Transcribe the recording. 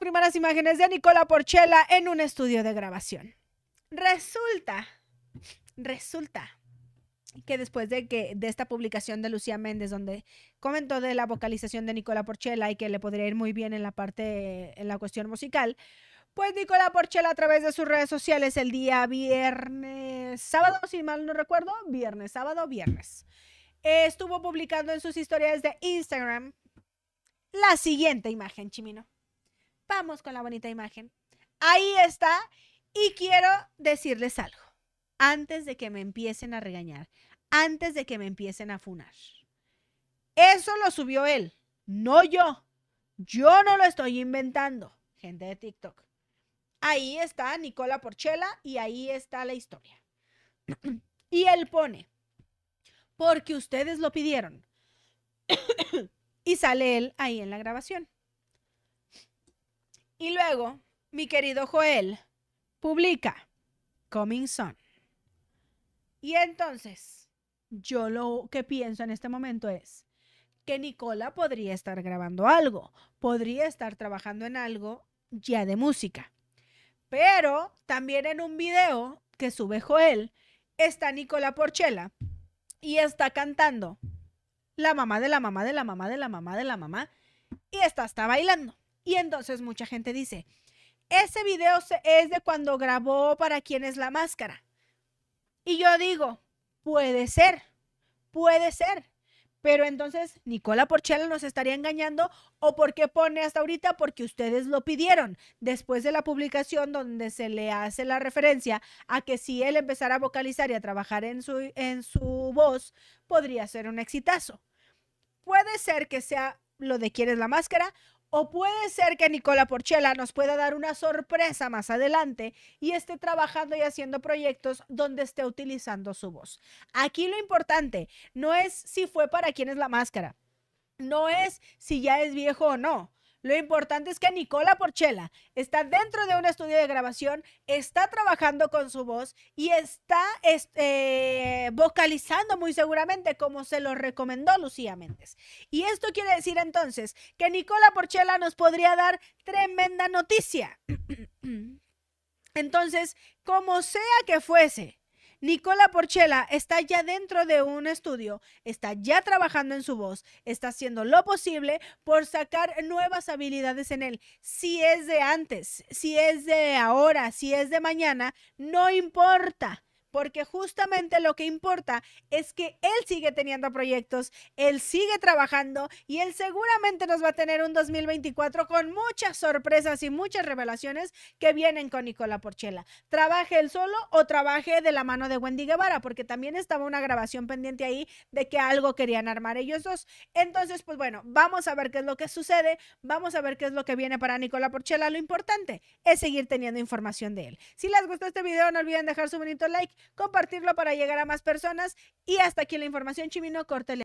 primeras imágenes de Nicola Porchela en un estudio de grabación. Resulta, resulta que después de que de esta publicación de Lucía Méndez donde comentó de la vocalización de Nicola Porchela y que le podría ir muy bien en la parte en la cuestión musical, pues Nicola Porchela a través de sus redes sociales el día viernes, sábado si mal no recuerdo, viernes, sábado, viernes. estuvo publicando en sus historias de Instagram la siguiente imagen, Chimino. Vamos con la bonita imagen. Ahí está. Y quiero decirles algo. Antes de que me empiecen a regañar, antes de que me empiecen a funar. Eso lo subió él, no yo. Yo no lo estoy inventando, gente de TikTok. Ahí está Nicola Porchela y ahí está la historia. y él pone, porque ustedes lo pidieron. y sale él ahí en la grabación. Y luego, mi querido Joel publica Coming Soon. Y entonces, yo lo que pienso en este momento es que Nicola podría estar grabando algo, podría estar trabajando en algo ya de música. Pero también en un video que sube Joel está Nicola Porchela y está cantando la mamá de la mamá de la mamá de la mamá de la mamá y está bailando. Y entonces mucha gente dice, ese video es de cuando grabó para quién es la máscara. Y yo digo, puede ser, puede ser. Pero entonces, ¿Nicola Porchela nos estaría engañando? ¿O por qué pone hasta ahorita? Porque ustedes lo pidieron. Después de la publicación donde se le hace la referencia a que si él empezara a vocalizar y a trabajar en su, en su voz, podría ser un exitazo. Puede ser que sea lo de quién es la máscara o puede ser que Nicola Porchela nos pueda dar una sorpresa más adelante y esté trabajando y haciendo proyectos donde esté utilizando su voz. Aquí lo importante no es si fue para quién es la máscara, no es si ya es viejo o no. Lo importante es que Nicola Porchela está dentro de un estudio de grabación, está trabajando con su voz y está este, vocalizando muy seguramente como se lo recomendó Lucía Méndez. Y esto quiere decir entonces que Nicola Porchela nos podría dar tremenda noticia. Entonces, como sea que fuese, Nicola Porchela está ya dentro de un estudio, está ya trabajando en su voz, está haciendo lo posible por sacar nuevas habilidades en él. Si es de antes, si es de ahora, si es de mañana, no importa porque justamente lo que importa es que él sigue teniendo proyectos, él sigue trabajando y él seguramente nos va a tener un 2024 con muchas sorpresas y muchas revelaciones que vienen con Nicola Porchela. Trabaje él solo o trabaje de la mano de Wendy Guevara, porque también estaba una grabación pendiente ahí de que algo querían armar ellos dos. Entonces, pues bueno, vamos a ver qué es lo que sucede, vamos a ver qué es lo que viene para Nicola Porchela. Lo importante es seguir teniendo información de él. Si les gustó este video, no olviden dejar su bonito like compartirlo para llegar a más personas. Y hasta aquí la información, Chimino, cortele